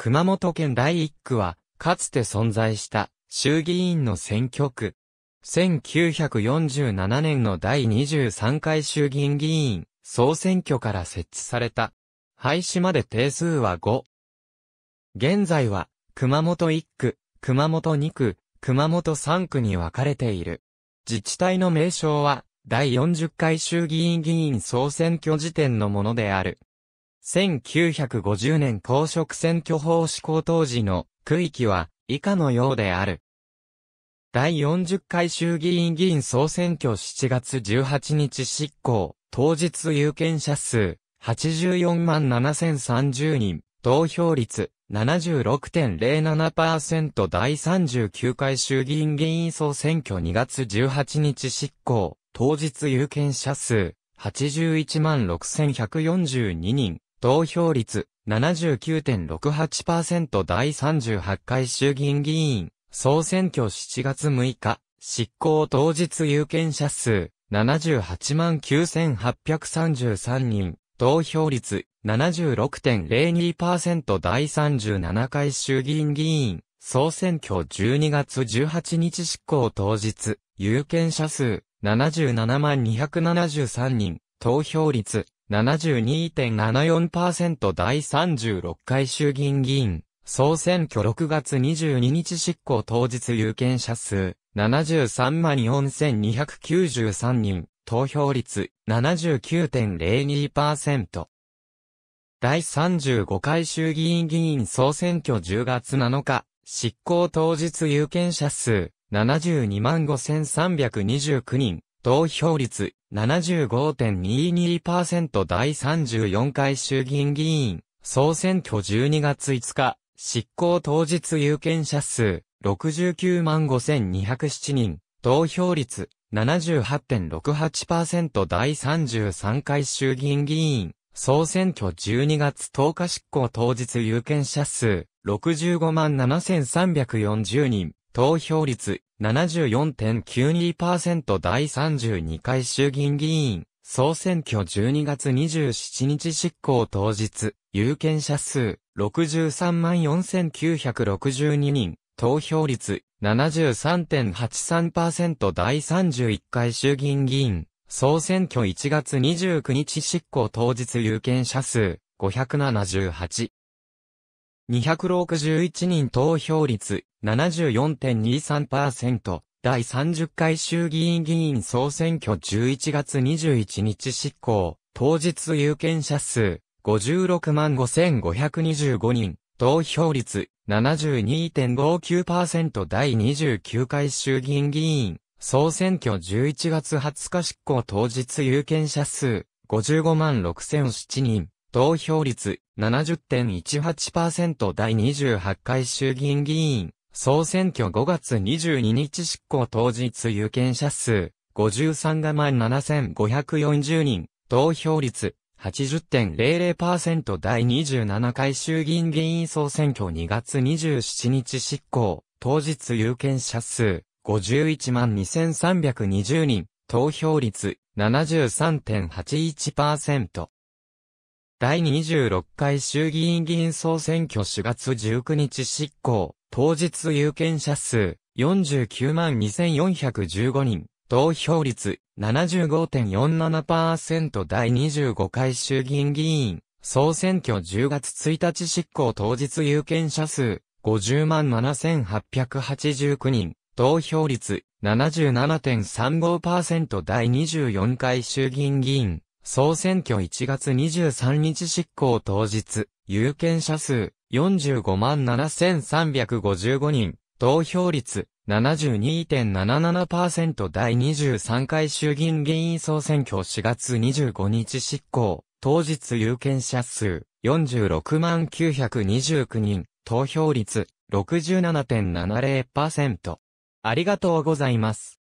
熊本県第1区は、かつて存在した衆議院の選挙区。1947年の第23回衆議院議員総選挙から設置された。廃止まで定数は5。現在は、熊本1区、熊本2区、熊本3区に分かれている。自治体の名称は、第40回衆議院議員総選挙時点のものである。1950年公職選挙法施行当時の区域は以下のようである。第40回衆議院議員総選挙7月18日執行、当日有権者数84万7030人、投票率76.07%第39回衆議院議員総選挙2月18日執行、当日有権者数81万6142人、投票率79.68%第38回衆議院議員、総選挙7月6日、執行当日有権者数789,833万人、投票率76.02%第37回衆議院議員、総選挙12月18日執行当日、有権者数77,273万人、投票率72.74%第36回衆議院議員、総選挙6月22日執行当日有権者数、734,293万人、投票率79.02%。第35回衆議院議員総選挙10月7日、執行当日有権者数、725,329万人、投票率75.22%第34回衆議院議員、総選挙12月5日、執行当日有権者数69万5207人、投票率78.68%第33回衆議院議員、総選挙12月10日執行当日有権者数65万7340人、投票率74.92%第32回衆議院議員、総選挙12月27日執行当日、有権者数634962人、投票率73.83%第31回衆議院議員、総選挙1月29日執行当日有権者数578。261人投票率74.23%、第30回衆議院議員総選挙11月21日執行、当日有権者数、56万5525人、投票率72.59%第29回衆議院議員、総選挙11月20日執行当日有権者数、55万6007人、投票率70.18%第28回衆議院議員、総選挙5月22日執行当日有権者数、53が7540人、投票率80.00%第27回衆議院議員総選挙2月27日執行、当日有権者数、51万2320人、投票率73.81%。第26回衆議院議員総選挙4月19日執行、当日有権者数49万2415人、投票率75.47%第25回衆議院議員、総選挙10月1日執行当日有権者数50万7889人、投票率77.35%第24回衆議院議員、総選挙1月23日執行当日、有権者数45万7355人、投票率72.77%第23回衆議院議員総選挙4月25日執行、当日有権者数46万929人、投票率67.70%。ありがとうございます。